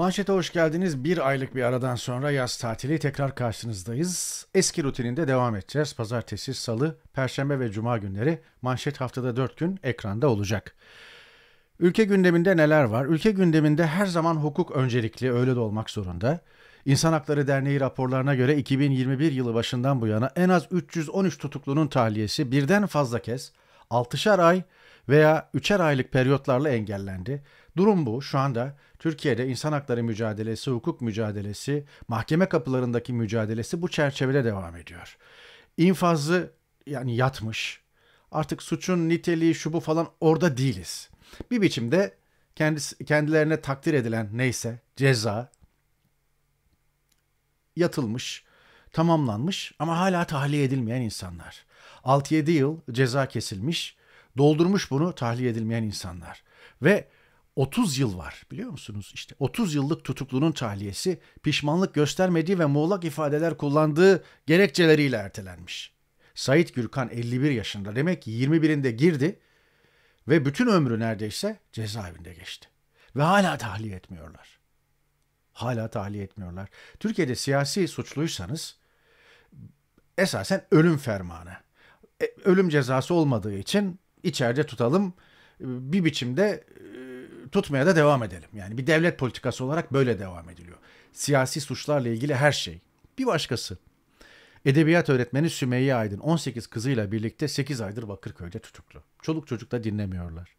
Manşete hoş geldiniz. Bir aylık bir aradan sonra yaz tatili tekrar karşınızdayız. Eski rutininde devam edeceğiz. Pazartesi, salı, perşembe ve cuma günleri manşet haftada 4 gün ekranda olacak. Ülke gündeminde neler var? Ülke gündeminde her zaman hukuk öncelikli, öyle de olmak zorunda. İnsan Hakları Derneği raporlarına göre 2021 yılı başından bu yana en az 313 tutuklunun tahliyesi birden fazla kez 6'şar ay veya 3'er aylık periyotlarla engellendi. Durum bu. Şu anda Türkiye'de insan hakları mücadelesi, hukuk mücadelesi, mahkeme kapılarındaki mücadelesi bu çerçevede devam ediyor. İnfazı yani yatmış. Artık suçun niteliği şu bu falan orada değiliz. Bir biçimde kendisi, kendilerine takdir edilen neyse ceza yatılmış, tamamlanmış ama hala tahliye edilmeyen insanlar. 6-7 yıl ceza kesilmiş, doldurmuş bunu tahliye edilmeyen insanlar. Ve 30 yıl var biliyor musunuz? İşte 30 yıllık tutuklunun tahliyesi pişmanlık göstermediği ve muğlak ifadeler kullandığı gerekçeleriyle ertelenmiş. Sait Gürkan 51 yaşında demek ki 21'inde girdi ve bütün ömrü neredeyse cezaevinde geçti. Ve hala tahliye etmiyorlar. Hala tahliye etmiyorlar. Türkiye'de siyasi suçluysanız esasen ölüm fermanı. E, ölüm cezası olmadığı için içeride tutalım bir biçimde tutmaya da devam edelim. Yani bir devlet politikası olarak böyle devam ediliyor. Siyasi suçlarla ilgili her şey. Bir başkası. Edebiyat öğretmeni Sümeyye Aydın 18 kızıyla birlikte 8 aydır Bakırköy'de tutuklu. Çoluk çocuk da dinlemiyorlar.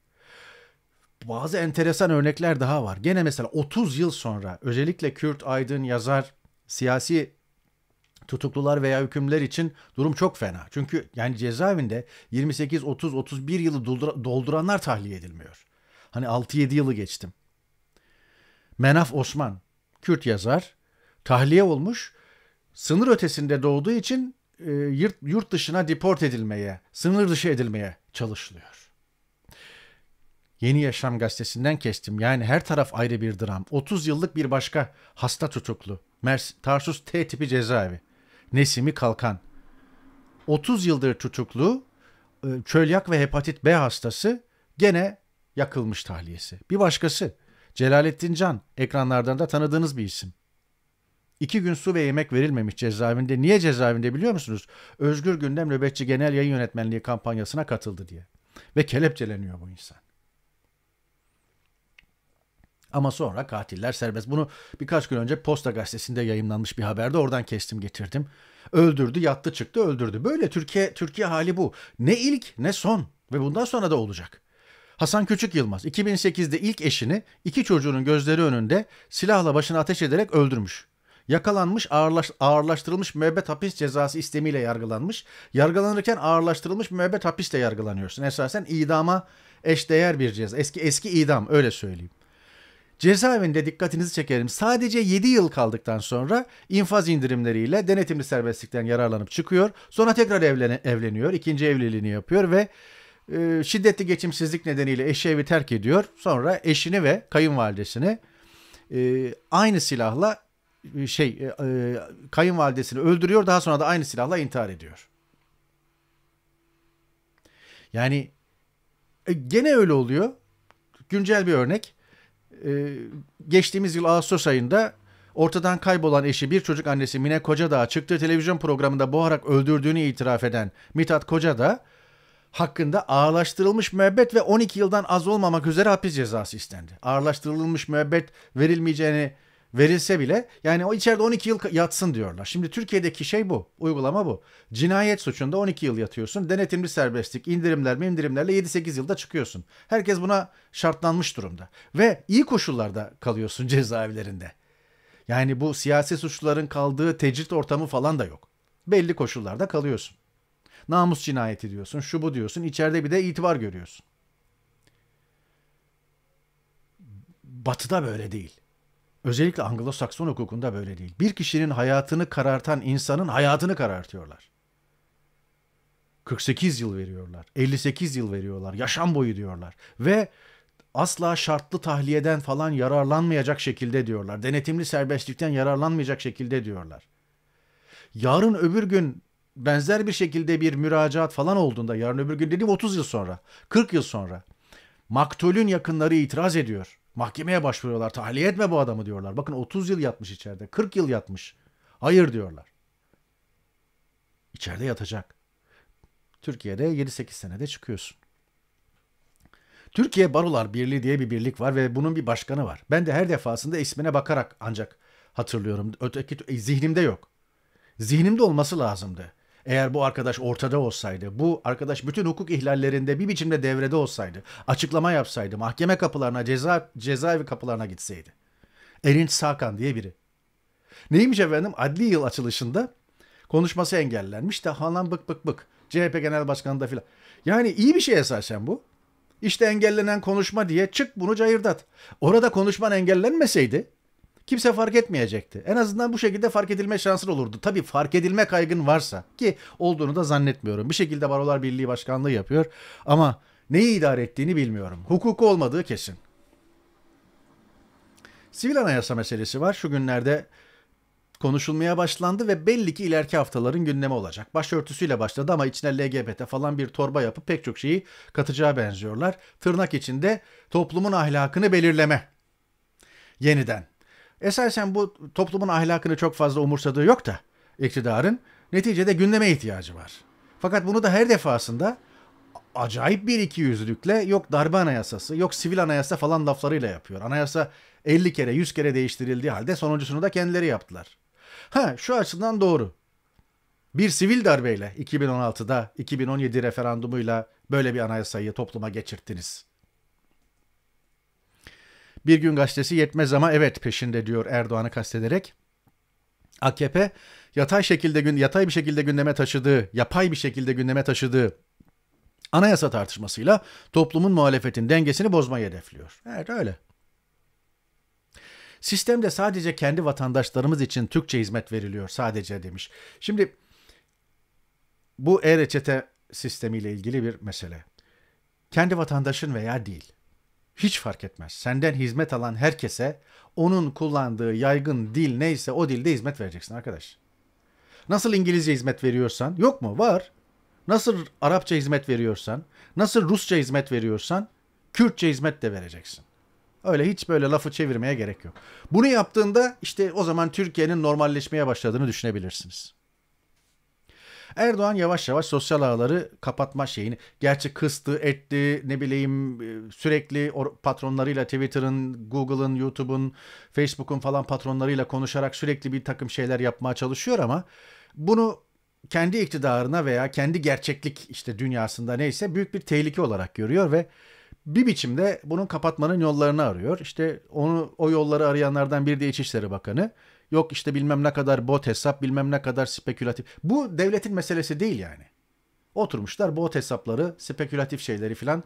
Bazı enteresan örnekler daha var. Gene mesela 30 yıl sonra özellikle Kürt Aydın yazar siyasi tutuklular veya hükümler için durum çok fena. Çünkü yani cezaevinde 28, 30, 31 yılı dolduranlar tahliye edilmiyor. Hani 6-7 yılı geçtim. Menaf Osman, Kürt yazar, tahliye olmuş, sınır ötesinde doğduğu için e, yurt, yurt dışına deport edilmeye, sınır dışı edilmeye çalışılıyor. Yeni Yaşam gazetesinden kestim. Yani her taraf ayrı bir dram. 30 yıllık bir başka hasta tutuklu. Mers Tarsus T tipi cezaevi. Nesimi Kalkan. 30 yıldır tutuklu, e, çölyak ve hepatit B hastası gene yakılmış tahliyesi. Bir başkası Celalettin Can ekranlardan da tanıdığınız bir isim. İki gün su ve yemek verilmemiş cezaevinde. Niye cezaevinde biliyor musunuz? Özgür Gündem Nöbetçi Genel Yayın Yönetmenliği kampanyasına katıldı diye. Ve kelepçeleniyor bu insan. Ama sonra katiller serbest. Bunu birkaç gün önce Posta Gazetesi'nde yayınlanmış bir haberde oradan kestim getirdim. Öldürdü, yattı çıktı, öldürdü. Böyle Türkiye Türkiye hali bu. Ne ilk ne son ve bundan sonra da olacak. Hasan Küçük Yılmaz 2008'de ilk eşini iki çocuğunun gözleri önünde silahla başına ateş ederek öldürmüş. Yakalanmış ağırlaş, ağırlaştırılmış müebbet hapis cezası istemiyle yargılanmış. Yargılanırken ağırlaştırılmış müebbet hapisle yargılanıyorsun. Esasen idama eşdeğer bir ceza. Eski eski idam öyle söyleyeyim. Cezaevinde dikkatinizi çekerim. Sadece 7 yıl kaldıktan sonra infaz indirimleriyle denetimli serbestlikten yararlanıp çıkıyor. Sonra tekrar evlen evleniyor. ikinci evliliğini yapıyor ve ee, şiddetli geçimsizlik nedeniyle eşi evi terk ediyor. Sonra eşini ve kayınvalidesini e, aynı silahla e, şey e, e, kayınvalidesini öldürüyor. Daha sonra da aynı silahla intihar ediyor. Yani e, gene öyle oluyor. Güncel bir örnek. E, geçtiğimiz yıl Ağustos ayında ortadan kaybolan eşi bir çocuk annesi Mine Kocadağ çıktığı televizyon programında boğarak öldürdüğünü itiraf eden Mithat Kocadağ hakkında ağırlaştırılmış müebbet ve 12 yıldan az olmamak üzere hapis cezası istendi. Ağırlaştırılmış müebbet verilmeyeceğini verilse bile yani o içeride 12 yıl yatsın diyorlar. Şimdi Türkiye'deki şey bu. Uygulama bu. Cinayet suçunda 12 yıl yatıyorsun. Denetimli serbestlik, indirimler, indirimlerle 7-8 yılda çıkıyorsun. Herkes buna şartlanmış durumda. Ve iyi koşullarda kalıyorsun cezaevlerinde. Yani bu siyasi suçluların kaldığı tecrit ortamı falan da yok. Belli koşullarda kalıyorsun. Namus cinayeti diyorsun, şu bu diyorsun. İçeride bir de itibar görüyorsun. Batı'da böyle değil. Özellikle Anglo-Sakson hukukunda böyle değil. Bir kişinin hayatını karartan insanın hayatını karartıyorlar. 48 yıl veriyorlar. 58 yıl veriyorlar. Yaşam boyu diyorlar. Ve asla şartlı tahliyeden falan yararlanmayacak şekilde diyorlar. Denetimli serbestlikten yararlanmayacak şekilde diyorlar. Yarın öbür gün benzer bir şekilde bir müracaat falan olduğunda yarın öbür gün dedim 30 yıl sonra, 40 yıl sonra maktulün yakınları itiraz ediyor. Mahkemeye başvuruyorlar. Tahliye etme bu adamı diyorlar. Bakın 30 yıl yatmış içeride. 40 yıl yatmış. Hayır diyorlar. İçeride yatacak. Türkiye'de 7-8 senede çıkıyorsun. Türkiye Barolar Birliği diye bir birlik var ve bunun bir başkanı var. Ben de her defasında ismine bakarak ancak hatırlıyorum. Öteki e, zihnimde yok. Zihnimde olması lazımdı. Eğer bu arkadaş ortada olsaydı, bu arkadaş bütün hukuk ihlallerinde bir biçimde devrede olsaydı, açıklama yapsaydı, mahkeme kapılarına, ceza, cezaevi kapılarına gitseydi. Erinç Sakan diye biri. Neymiş efendim? Adli yıl açılışında konuşması engellenmiş de halan bık bık bık. CHP Genel Başkanı da filan. Yani iyi bir şey esasen bu. İşte engellenen konuşma diye çık bunu cayırdat. Orada konuşman engellenmeseydi kimse fark etmeyecekti. En azından bu şekilde fark edilme şansın olurdu. Tabii fark edilme kaygın varsa ki olduğunu da zannetmiyorum. Bir şekilde Barolar Birliği Başkanlığı yapıyor ama neyi idare ettiğini bilmiyorum. Hukuku olmadığı kesin. Sivil anayasa meselesi var. Şu günlerde konuşulmaya başlandı ve belli ki ileriki haftaların gündemi olacak. Başörtüsüyle başladı ama içine LGBT falan bir torba yapıp pek çok şeyi katacağı benziyorlar. Tırnak içinde toplumun ahlakını belirleme. Yeniden Esasen bu toplumun ahlakını çok fazla umursadığı yok da iktidarın neticede gündeme ihtiyacı var. Fakat bunu da her defasında acayip bir iki yüzlükle yok darbe anayasası yok sivil anayasa falan laflarıyla yapıyor. Anayasa 50 kere 100 kere değiştirildiği halde sonuncusunu da kendileri yaptılar. Ha şu açıdan doğru. Bir sivil darbeyle 2016'da 2017 referandumuyla böyle bir anayasayı topluma geçirttiniz. Bir gün gazetesi yetmez ama evet peşinde diyor Erdoğan'ı kastederek. AKP yatay şekilde gün yatay bir şekilde gündeme taşıdığı, yapay bir şekilde gündeme taşıdığı anayasa tartışmasıyla toplumun muhalefetin dengesini bozmayı hedefliyor. Evet öyle. Sistemde sadece kendi vatandaşlarımız için Türkçe hizmet veriliyor sadece demiş. Şimdi bu e-reçete sistemiyle ilgili bir mesele. Kendi vatandaşın veya değil. Hiç fark etmez. Senden hizmet alan herkese onun kullandığı yaygın dil neyse o dilde hizmet vereceksin arkadaş. Nasıl İngilizce hizmet veriyorsan yok mu? Var. Nasıl Arapça hizmet veriyorsan, nasıl Rusça hizmet veriyorsan Kürtçe hizmet de vereceksin. Öyle hiç böyle lafı çevirmeye gerek yok. Bunu yaptığında işte o zaman Türkiye'nin normalleşmeye başladığını düşünebilirsiniz. Erdoğan yavaş yavaş sosyal ağları kapatma şeyini gerçi kıstı etti ne bileyim e, sürekli patronlarıyla Twitter'ın, Google'ın, YouTube'un, Facebook'un falan patronlarıyla konuşarak sürekli bir takım şeyler yapmaya çalışıyor ama bunu kendi iktidarına veya kendi gerçeklik işte dünyasında neyse büyük bir tehlike olarak görüyor ve bir biçimde bunun kapatmanın yollarını arıyor. İşte onu o yolları arayanlardan biri de İçişleri Bakanı. Yok işte bilmem ne kadar bot hesap, bilmem ne kadar spekülatif. Bu devletin meselesi değil yani. Oturmuşlar bot hesapları, spekülatif şeyleri filan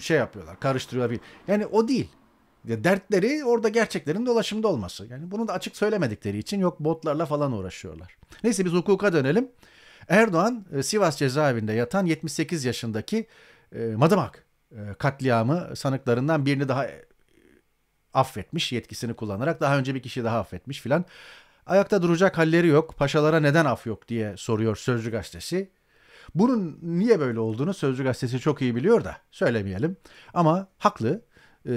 şey yapıyorlar, karıştırıyorlar. Yani o değil. dertleri orada gerçeklerin dolaşımda olması. Yani bunu da açık söylemedikleri için yok botlarla falan uğraşıyorlar. Neyse biz hukuka dönelim. Erdoğan e, Sivas cezaevinde yatan 78 yaşındaki e, Madımak e, katliamı sanıklarından birini daha affetmiş yetkisini kullanarak. Daha önce bir kişi daha affetmiş filan. Ayakta duracak halleri yok. Paşalara neden af yok diye soruyor Sözcü Gazetesi. Bunun niye böyle olduğunu Sözcü Gazetesi çok iyi biliyor da söylemeyelim. Ama haklı.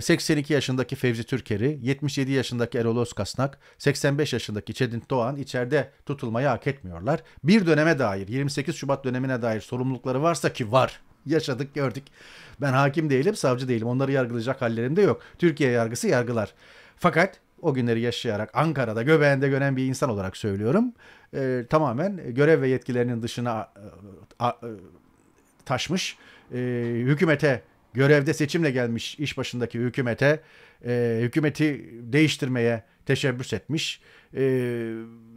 82 ee, yaşındaki Fevzi Türker'i, 77 yaşındaki Erol Özkasnak, 85 yaşındaki Çedin Doğan içeride tutulmayı hak etmiyorlar. Bir döneme dair, 28 Şubat dönemine dair sorumlulukları varsa ki var yaşadık gördük. Ben hakim değilim, savcı değilim. Onları yargılayacak hallerim de yok. Türkiye yargısı yargılar. Fakat o günleri yaşayarak Ankara'da göbeğinde gören bir insan olarak söylüyorum. E, tamamen görev ve yetkilerinin dışına e, a, a, e, taşmış, e, hükümete görevde seçimle gelmiş iş başındaki hükümete, e, hükümeti değiştirmeye teşebbüs etmiş. E,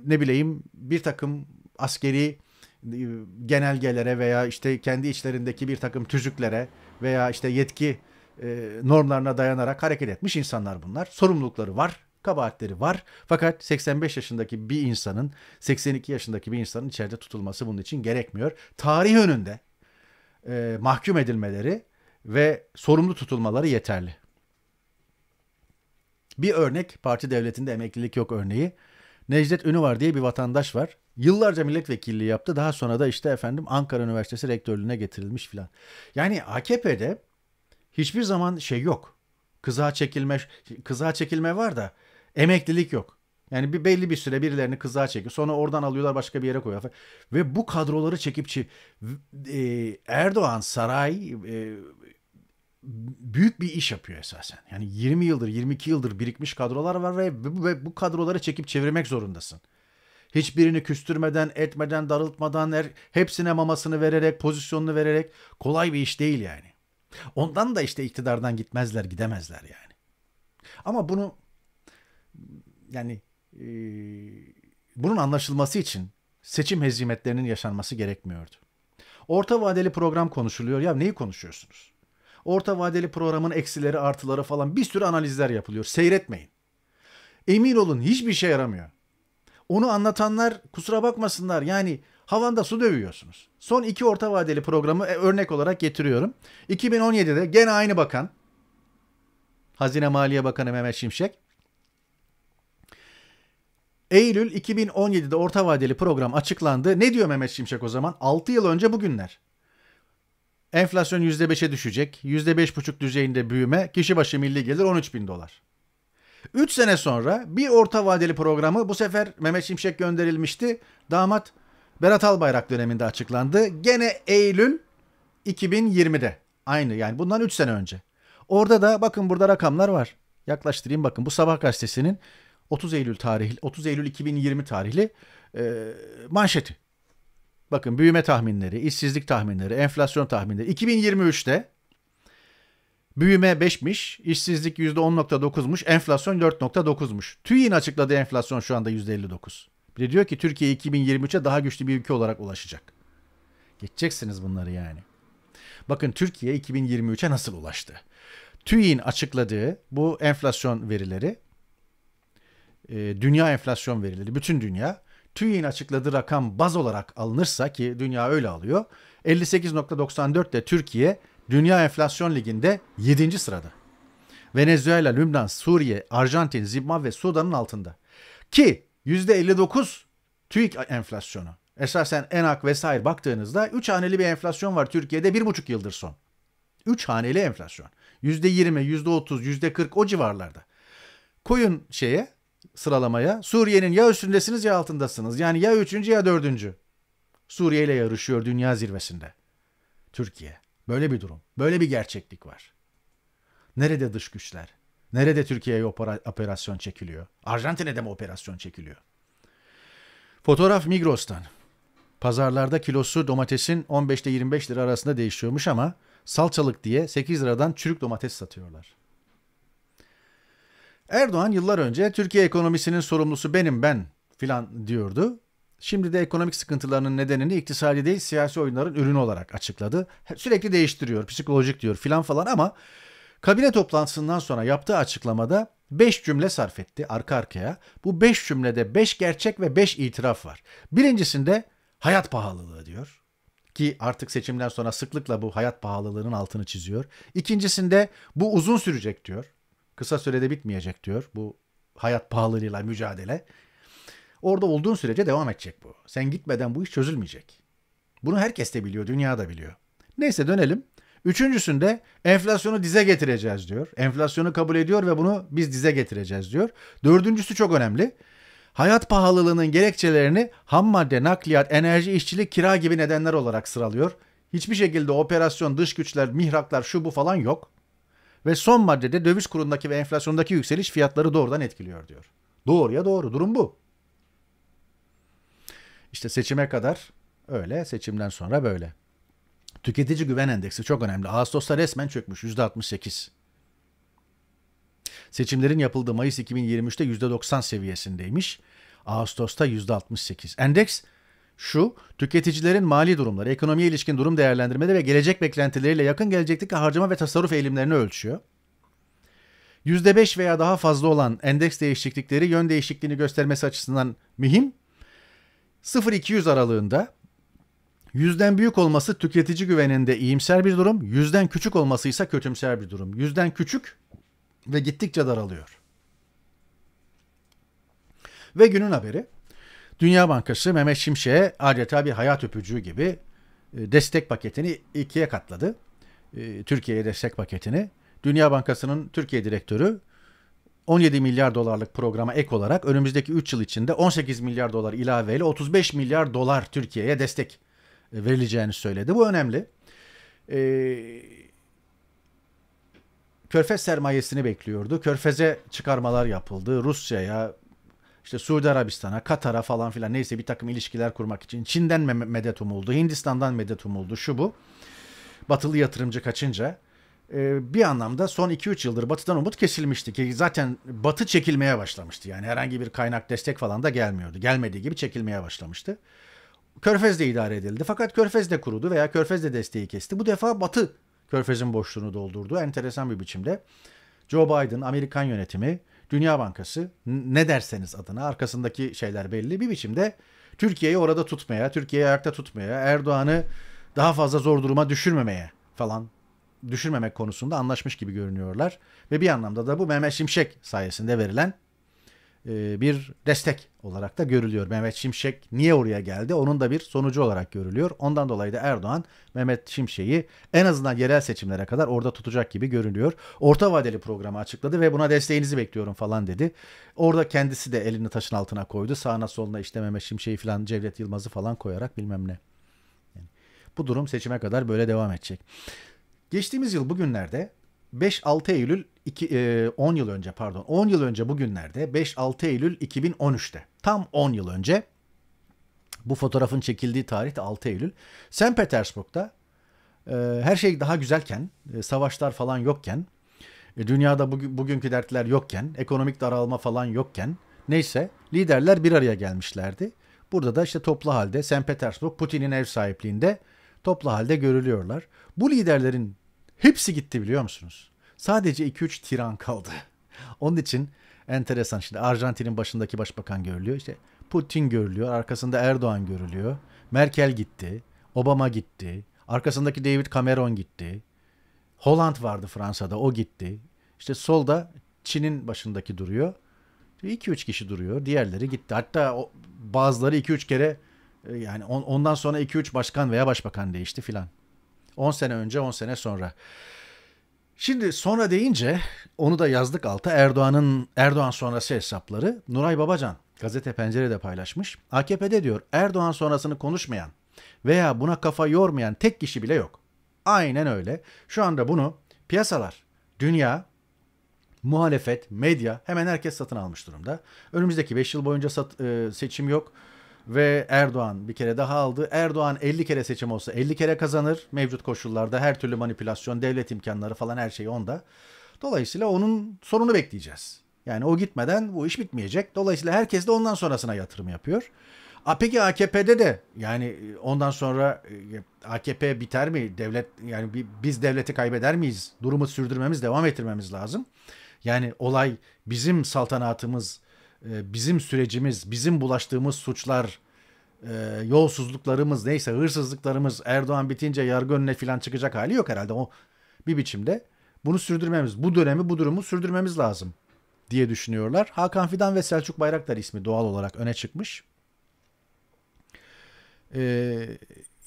ne bileyim bir takım askeri genelgelere veya işte kendi içlerindeki bir takım tüzüklere veya işte yetki e, normlarına dayanarak hareket etmiş insanlar bunlar. Sorumlulukları var, kabahatleri var. Fakat 85 yaşındaki bir insanın 82 yaşındaki bir insanın içeride tutulması bunun için gerekmiyor. Tarih önünde e, mahkum edilmeleri ve sorumlu tutulmaları yeterli. Bir örnek parti devletinde emeklilik yok örneği. Necdet Ünü var diye bir vatandaş var. Yıllarca milletvekilliği yaptı. Daha sonra da işte efendim Ankara Üniversitesi rektörlüğüne getirilmiş filan. Yani AKP'de hiçbir zaman şey yok. Kıza çekilme kıza çekilme var da emeklilik yok. Yani bir belli bir süre birilerini kıza çekiyor. Sonra oradan alıyorlar başka bir yere koyuyorlar. Ve bu kadroları çekip e, Erdoğan saray e, büyük bir iş yapıyor esasen. Yani 20 yıldır 22 yıldır birikmiş kadrolar var ve, ve bu kadroları çekip çevirmek zorundasın hiçbirini küstürmeden, etmeden, darıltmadan, er, hepsine mamasını vererek, pozisyonunu vererek kolay bir iş değil yani. Ondan da işte iktidardan gitmezler, gidemezler yani. Ama bunu yani e, bunun anlaşılması için seçim hezimetlerinin yaşanması gerekmiyordu. Orta vadeli program konuşuluyor. Ya neyi konuşuyorsunuz? Orta vadeli programın eksileri, artıları falan bir sürü analizler yapılıyor. Seyretmeyin. Emin olun hiçbir şey yaramıyor. Onu anlatanlar kusura bakmasınlar. Yani havanda su dövüyorsunuz. Son iki orta vadeli programı e, örnek olarak getiriyorum. 2017'de gene aynı bakan Hazine Maliye Bakanı Mehmet Şimşek Eylül 2017'de orta vadeli program açıklandı. Ne diyor Mehmet Şimşek o zaman? 6 yıl önce bugünler. Enflasyon %5'e düşecek. %5,5 düzeyinde büyüme. Kişi başı milli gelir 13 bin dolar. 3 sene sonra bir orta vadeli programı bu sefer Mehmet Şimşek gönderilmişti. Damat Berat Albayrak döneminde açıklandı. Gene Eylül 2020'de. Aynı yani bundan 3 sene önce. Orada da bakın burada rakamlar var. Yaklaştırayım bakın bu sabah gazetesinin 30 Eylül tarihli 30 Eylül 2020 tarihli e, manşeti. Bakın büyüme tahminleri, işsizlik tahminleri, enflasyon tahminleri 2023'te Büyüme 5'miş, işsizlik %10.9'muş, enflasyon 4.9'muş. TÜİ'nin açıkladığı enflasyon şu anda %59. Bir de diyor ki Türkiye 2023'e daha güçlü bir ülke olarak ulaşacak. Geçeceksiniz bunları yani. Bakın Türkiye 2023'e nasıl ulaştı? TÜİ'nin açıkladığı bu enflasyon verileri, e, dünya enflasyon verileri, bütün dünya TÜİ'nin açıkladığı rakam baz olarak alınırsa ki dünya öyle alıyor. 58.94 de Türkiye Dünya Enflasyon Ligi'nde 7. sırada. Venezuela, Lübnan, Suriye, Arjantin, Zimbabwe, Sudan'ın altında. Ki %59 TÜİK enflasyonu. Esasen ENAK vesaire baktığınızda 3 haneli bir enflasyon var Türkiye'de 1,5 yıldır son. 3 haneli enflasyon. %20, %30, %40 o civarlarda. Koyun şeye sıralamaya Suriye'nin ya üstündesiniz ya altındasınız. Yani ya 3. ya 4. Suriye ile yarışıyor dünya zirvesinde. Türkiye. Böyle bir durum. Böyle bir gerçeklik var. Nerede dış güçler? Nerede Türkiye'ye operasyon çekiliyor? Arjantin'e de mi operasyon çekiliyor? Fotoğraf Migros'tan. Pazarlarda kilosu domatesin 15 ile 25 lira arasında değişiyormuş ama salçalık diye 8 liradan çürük domates satıyorlar. Erdoğan yıllar önce Türkiye ekonomisinin sorumlusu benim ben filan diyordu. Şimdi de ekonomik sıkıntılarının nedenini iktisadi değil siyasi oyunların ürünü olarak açıkladı. Sürekli değiştiriyor, psikolojik diyor filan falan ama kabine toplantısından sonra yaptığı açıklamada 5 cümle sarf etti arka arkaya. Bu 5 cümlede 5 gerçek ve 5 itiraf var. Birincisinde hayat pahalılığı diyor ki artık seçimden sonra sıklıkla bu hayat pahalılığının altını çiziyor. İkincisinde bu uzun sürecek diyor. Kısa sürede bitmeyecek diyor bu hayat pahalılığıyla mücadele. Orada olduğun sürece devam edecek bu. Sen gitmeden bu iş çözülmeyecek. Bunu herkes de biliyor, dünya da biliyor. Neyse dönelim. Üçüncüsünde enflasyonu dize getireceğiz diyor. Enflasyonu kabul ediyor ve bunu biz dize getireceğiz diyor. Dördüncüsü çok önemli. Hayat pahalılığının gerekçelerini ham madde, nakliyat, enerji, işçilik, kira gibi nedenler olarak sıralıyor. Hiçbir şekilde operasyon, dış güçler, mihraklar şu bu falan yok. Ve son maddede döviz kurundaki ve enflasyondaki yükseliş fiyatları doğrudan etkiliyor diyor. Doğruya doğru durum bu. İşte seçime kadar öyle, seçimden sonra böyle. Tüketici güven endeksi çok önemli. Ağustos'ta resmen çökmüş %68. Seçimlerin yapıldığı Mayıs 2023'te %90 seviyesindeymiş. Ağustos'ta %68. Endeks şu, tüketicilerin mali durumları, ekonomiye ilişkin durum değerlendirmede ve gelecek beklentileriyle yakın gelecekteki harcama ve tasarruf eğilimlerini ölçüyor. %5 veya daha fazla olan endeks değişiklikleri yön değişikliğini göstermesi açısından mühim 0-200 aralığında Yüzden büyük olması tüketici güveninde iyimser bir durum, yüzden küçük olması ise kötümser bir durum. Yüzden küçük ve gittikçe daralıyor. Ve günün haberi. Dünya Bankası Mehmet Şimşek'e adeta bir hayat öpücüğü gibi e, destek paketini ikiye katladı. E, Türkiye'ye destek paketini. Dünya Bankası'nın Türkiye direktörü 17 milyar dolarlık programa ek olarak önümüzdeki 3 yıl içinde 18 milyar dolar ilaveyle 35 milyar dolar Türkiye'ye destek e, verileceğini söyledi. Bu önemli. Ee, Körfez sermayesini bekliyordu. Körfez'e çıkarmalar yapıldı. Rusya'ya, işte Suudi Arabistan'a, Katar'a falan filan neyse bir takım ilişkiler kurmak için. Çin'den medet umuldu, Hindistan'dan medet umuldu, şu bu. Batılı yatırımcı kaçınca. Ee, bir anlamda son 2-3 yıldır Batı'dan umut kesilmişti ki zaten Batı çekilmeye başlamıştı. Yani herhangi bir kaynak destek falan da gelmiyordu. Gelmediği gibi çekilmeye başlamıştı. Körfez de idare edildi. Fakat Körfez de kurudu veya Körfez de desteği kesti. Bu defa Batı Körfez'in boşluğunu doldurdu enteresan bir biçimde. Joe Biden, Amerikan yönetimi, Dünya Bankası ne derseniz adına arkasındaki şeyler belli bir biçimde Türkiye'yi orada tutmaya, Türkiye'yi ayakta tutmaya, Erdoğan'ı daha fazla zor duruma düşürmemeye falan düşürmemek konusunda anlaşmış gibi görünüyorlar. Ve bir anlamda da bu Mehmet Şimşek sayesinde verilen e, bir destek olarak da görülüyor. Mehmet Şimşek niye oraya geldi? Onun da bir sonucu olarak görülüyor. Ondan dolayı da Erdoğan Mehmet Şimşek'i en azından yerel seçimlere kadar orada tutacak gibi görünüyor. Orta vadeli programı açıkladı ve buna desteğinizi bekliyorum falan dedi. Orada kendisi de elini taşın altına koydu. Sağına soluna işte Mehmet Şimşek'i falan Cevdet Yılmaz'ı falan koyarak bilmem ne. Yani bu durum seçime kadar böyle devam edecek. Geçtiğimiz yıl bugünlerde 5-6 Eylül 2, e, 10 yıl önce pardon 10 yıl önce bugünlerde 5-6 Eylül 2013'te tam 10 yıl önce bu fotoğrafın çekildiği tarih de 6 Eylül. St. Petersburg'da e, her şey daha güzelken, e, savaşlar falan yokken, e, dünyada bugün, bugünkü dertler yokken, ekonomik daralma falan yokken neyse liderler bir araya gelmişlerdi. Burada da işte toplu halde St. Petersburg Putin'in ev sahipliğinde toplu halde görülüyorlar. Bu liderlerin Hepsi gitti biliyor musunuz? Sadece 2-3 tiran kaldı. Onun için enteresan. Şimdi Arjantin'in başındaki başbakan görülüyor. İşte Putin görülüyor. Arkasında Erdoğan görülüyor. Merkel gitti. Obama gitti. Arkasındaki David Cameron gitti. Holland vardı Fransa'da. O gitti. İşte solda Çin'in başındaki duruyor. 2-3 kişi duruyor. Diğerleri gitti. Hatta bazıları 2-3 kere e, yani ondan sonra 2-3 başkan veya başbakan değişti filan. 10 sene önce 10 sene sonra. Şimdi sonra deyince onu da yazdık alta Erdoğan'ın Erdoğan sonrası hesapları Nuray Babacan gazete pencerede paylaşmış. AKP'de diyor Erdoğan sonrasını konuşmayan veya buna kafa yormayan tek kişi bile yok. Aynen öyle. Şu anda bunu piyasalar, dünya, muhalefet, medya hemen herkes satın almış durumda. Önümüzdeki 5 yıl boyunca sat, e, seçim yok ve Erdoğan bir kere daha aldı. Erdoğan 50 kere seçim olsa 50 kere kazanır. Mevcut koşullarda her türlü manipülasyon, devlet imkanları falan her şey onda. Dolayısıyla onun sorunu bekleyeceğiz. Yani o gitmeden bu iş bitmeyecek. Dolayısıyla herkes de ondan sonrasına yatırım yapıyor. A peki AKP'de de yani e, ondan sonra e, AKP biter mi? Devlet yani biz devleti kaybeder miyiz? Durumu sürdürmemiz, devam ettirmemiz lazım. Yani olay bizim saltanatımız ee, bizim sürecimiz, bizim bulaştığımız suçlar, e, yolsuzluklarımız neyse hırsızlıklarımız Erdoğan bitince yargı önüne filan çıkacak hali yok herhalde. O bir biçimde bunu sürdürmemiz, bu dönemi bu durumu sürdürmemiz lazım diye düşünüyorlar. Hakan Fidan ve Selçuk Bayraktar ismi doğal olarak öne çıkmış. Ee,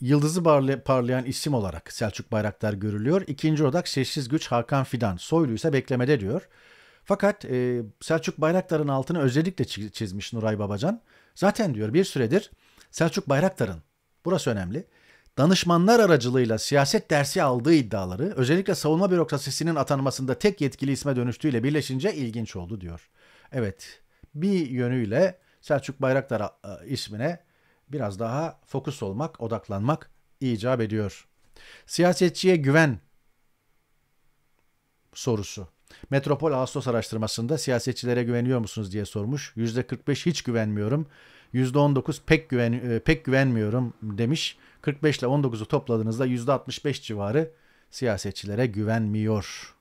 yıldızı parlayan isim olarak Selçuk Bayraktar görülüyor. İkinci odak sessiz güç Hakan Fidan. Soylu ise beklemede diyor. Fakat e, Selçuk Bayraktar'ın altını özellikle çizmiş Nuray Babacan. Zaten diyor bir süredir Selçuk Bayraktar'ın, burası önemli, danışmanlar aracılığıyla siyaset dersi aldığı iddiaları özellikle savunma bürokrasisinin atanmasında tek yetkili isme dönüştüğüyle birleşince ilginç oldu diyor. Evet bir yönüyle Selçuk Bayraktar ismine biraz daha fokus olmak, odaklanmak icap ediyor. Siyasetçiye güven sorusu. Metropol Ağustos araştırmasında siyasetçilere güveniyor musunuz diye sormuş. %45 hiç güvenmiyorum. %19 pek güven e, pek güvenmiyorum demiş. 45 ile 19'u topladığınızda %65 civarı siyasetçilere güvenmiyor.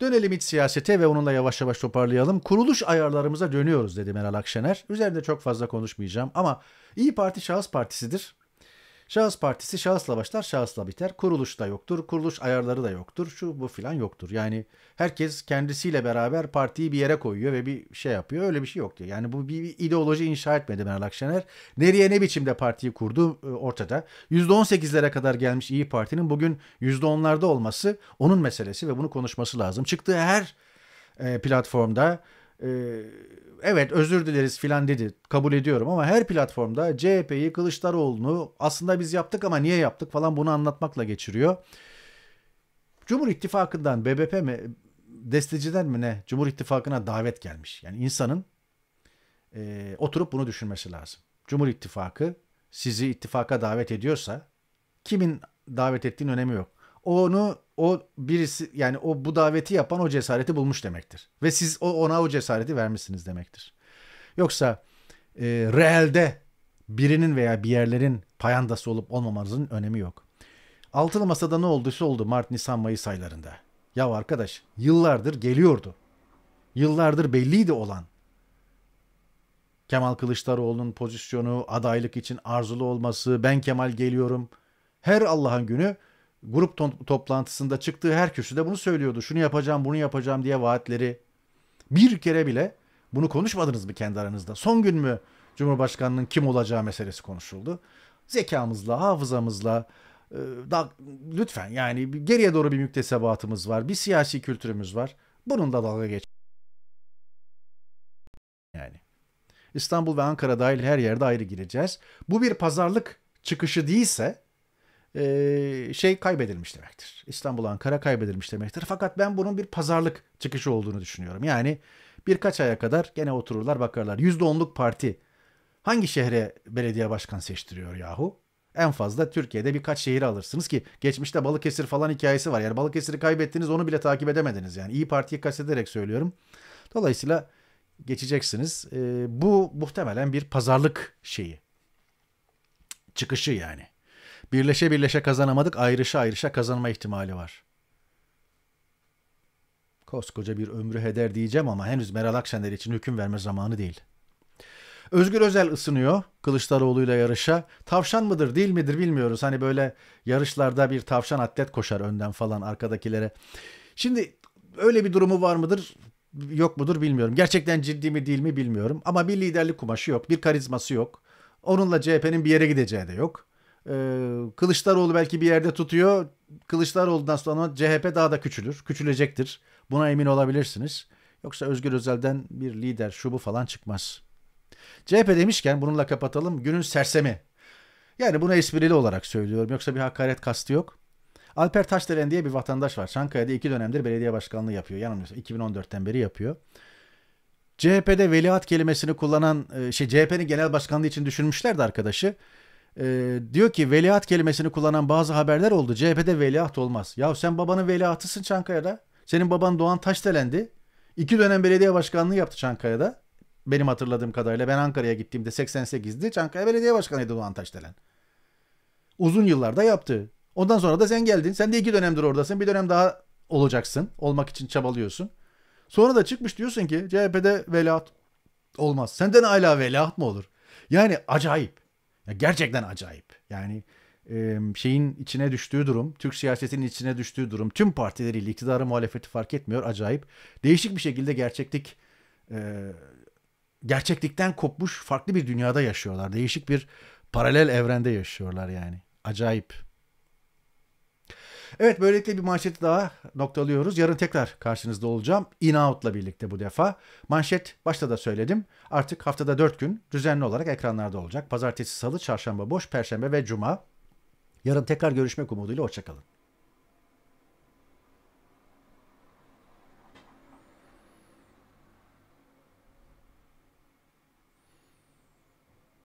Dönelim iç siyasete ve onunla yavaş yavaş toparlayalım. Kuruluş ayarlarımıza dönüyoruz dedi Meral Akşener. Üzerinde çok fazla konuşmayacağım ama İyi Parti şahıs partisidir. Şahıs partisi şahısla başlar, şahısla biter. Kuruluş da yoktur, kuruluş ayarları da yoktur, şu bu filan yoktur. Yani herkes kendisiyle beraber partiyi bir yere koyuyor ve bir şey yapıyor. Öyle bir şey yok diyor. Yani bu bir, ideoloji inşa etmedi Meral Akşener. Nereye ne biçimde partiyi kurdu e, ortada. %18'lere kadar gelmiş İyi Parti'nin bugün %10'larda olması onun meselesi ve bunu konuşması lazım. Çıktığı her e, platformda ee, evet özür dileriz filan dedi. Kabul ediyorum ama her platformda CHP'yi, Kılıçdaroğlu'nu aslında biz yaptık ama niye yaptık falan bunu anlatmakla geçiriyor. Cumhur İttifakı'ndan BBP mi desteciden mi ne Cumhur İttifakı'na davet gelmiş. Yani insanın e, oturup bunu düşünmesi lazım. Cumhur İttifakı sizi ittifaka davet ediyorsa kimin davet ettiğin önemi yok onu o birisi yani o bu daveti yapan o cesareti bulmuş demektir. Ve siz o ona o cesareti vermişsiniz demektir. Yoksa e, reelde birinin veya bir yerlerin payandası olup olmamanızın önemi yok. Altılı Masa'da ne olduysa oldu Mart, Nisan, Mayıs aylarında. Ya arkadaş yıllardır geliyordu. Yıllardır belliydi olan. Kemal Kılıçdaroğlu'nun pozisyonu, adaylık için arzulu olması, ben Kemal geliyorum. Her Allah'ın günü grup to- toplantısında çıktığı her köşede bunu söylüyordu. Şunu yapacağım, bunu yapacağım diye vaatleri. Bir kere bile bunu konuşmadınız mı kendi aranızda? Son gün mü Cumhurbaşkanının kim olacağı meselesi konuşuldu? Zekamızla, hafızamızla, e, da, lütfen yani geriye doğru bir müktesebatımız var, bir siyasi kültürümüz var. Bunun da dalga geç. Yani. İstanbul ve Ankara dahil her yerde ayrı gireceğiz. Bu bir pazarlık çıkışı değilse şey kaybedilmiş demektir. İstanbul Ankara kaybedilmiş demektir. Fakat ben bunun bir pazarlık çıkışı olduğunu düşünüyorum. Yani birkaç aya kadar gene otururlar bakarlar. %10'luk parti hangi şehre belediye başkan seçtiriyor yahu? En fazla Türkiye'de birkaç şehir alırsınız ki geçmişte Balıkesir falan hikayesi var. Yani Balıkesir'i kaybettiniz onu bile takip edemediniz. Yani iyi Parti'yi kastederek söylüyorum. Dolayısıyla geçeceksiniz. E, bu muhtemelen bir pazarlık şeyi. Çıkışı yani. Birleşe birleşe kazanamadık, ayrışa ayrışa kazanma ihtimali var. Koskoca bir ömrü heder diyeceğim ama henüz Meral Akşener için hüküm verme zamanı değil. Özgür Özel ısınıyor Kılıçdaroğlu ile yarışa. Tavşan mıdır değil midir bilmiyoruz. Hani böyle yarışlarda bir tavşan atlet koşar önden falan arkadakilere. Şimdi öyle bir durumu var mıdır yok mudur bilmiyorum. Gerçekten ciddi mi değil mi bilmiyorum. Ama bir liderlik kumaşı yok, bir karizması yok. Onunla CHP'nin bir yere gideceği de yok. Ee, Kılıçdaroğlu belki bir yerde tutuyor. Kılıçdaroğlu'ndan sonra CHP daha da küçülür. Küçülecektir. Buna emin olabilirsiniz. Yoksa Özgür Özel'den bir lider şu bu falan çıkmaz. CHP demişken bununla kapatalım. Günün sersemi. Yani bunu esprili olarak söylüyorum. Yoksa bir hakaret kastı yok. Alper Taşdelen diye bir vatandaş var. Çankaya'da iki dönemdir belediye başkanlığı yapıyor. Yanılmıyorsam 2014'ten beri yapıyor. CHP'de veliaht kelimesini kullanan e, şey CHP'nin genel başkanlığı için düşünmüşlerdi arkadaşı e, diyor ki veliaht kelimesini kullanan bazı haberler oldu. CHP'de veliaht olmaz. Ya sen babanın veliahtısın Çankaya'da. Senin baban Doğan Taşdelendi. İki dönem belediye başkanlığı yaptı Çankaya'da. Benim hatırladığım kadarıyla ben Ankara'ya gittiğimde 88'di. Çankaya Belediye Başkanı'ydı Doğan Taşdelen. Uzun yıllarda yaptı. Ondan sonra da sen geldin. Sen de iki dönemdir oradasın. Bir dönem daha olacaksın. Olmak için çabalıyorsun. Sonra da çıkmış diyorsun ki CHP'de veliaht olmaz. Senden hala veliaht mı olur? Yani acayip. Ya gerçekten acayip. Yani e, şeyin içine düştüğü durum, Türk siyasetinin içine düştüğü durum, tüm partileriyle iktidarı muhalefeti fark etmiyor acayip. Değişik bir şekilde gerçeklik e, gerçeklikten kopmuş farklı bir dünyada yaşıyorlar. Değişik bir paralel evrende yaşıyorlar yani. Acayip. Evet böylelikle bir manşeti daha noktalıyoruz. Yarın tekrar karşınızda olacağım. In Out'la birlikte bu defa. Manşet başta da söyledim. Artık haftada 4 gün düzenli olarak ekranlarda olacak. Pazartesi, salı, çarşamba boş, perşembe ve cuma. Yarın tekrar görüşmek umuduyla hoşçakalın.